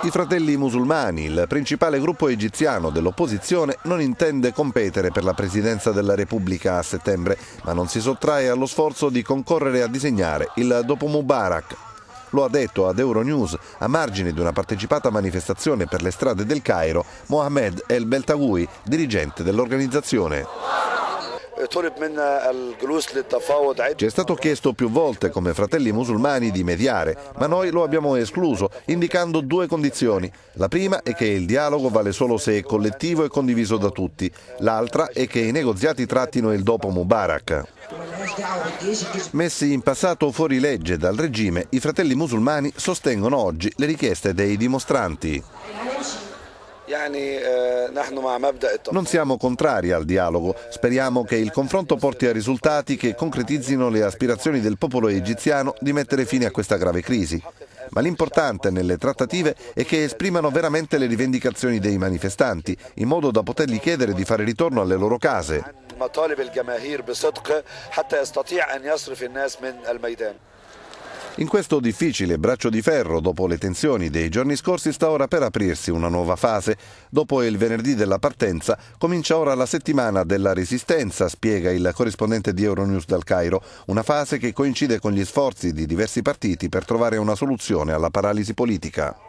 I fratelli musulmani, il principale gruppo egiziano dell'opposizione, non intende competere per la presidenza della Repubblica a settembre, ma non si sottrae allo sforzo di concorrere a disegnare il dopo Mubarak. Lo ha detto ad Euronews a margine di una partecipata manifestazione per le strade del Cairo Mohamed El Beltawi, dirigente dell'organizzazione. Ci è stato chiesto più volte come fratelli musulmani di mediare, ma noi lo abbiamo escluso, indicando due condizioni. La prima è che il dialogo vale solo se è collettivo e condiviso da tutti. L'altra è che i negoziati trattino il dopo Mubarak. Messi in passato fuori legge dal regime, i fratelli musulmani sostengono oggi le richieste dei dimostranti. Non siamo contrari al dialogo, speriamo che il confronto porti a risultati che concretizzino le aspirazioni del popolo egiziano di mettere fine a questa grave crisi. Ma l'importante nelle trattative è che esprimano veramente le rivendicazioni dei manifestanti, in modo da potergli chiedere di fare ritorno alle loro case. In questo difficile braccio di ferro, dopo le tensioni dei giorni scorsi, sta ora per aprirsi una nuova fase. Dopo il venerdì della partenza, comincia ora la settimana della resistenza, spiega il corrispondente di Euronews dal Cairo, una fase che coincide con gli sforzi di diversi partiti per trovare una soluzione alla paralisi politica.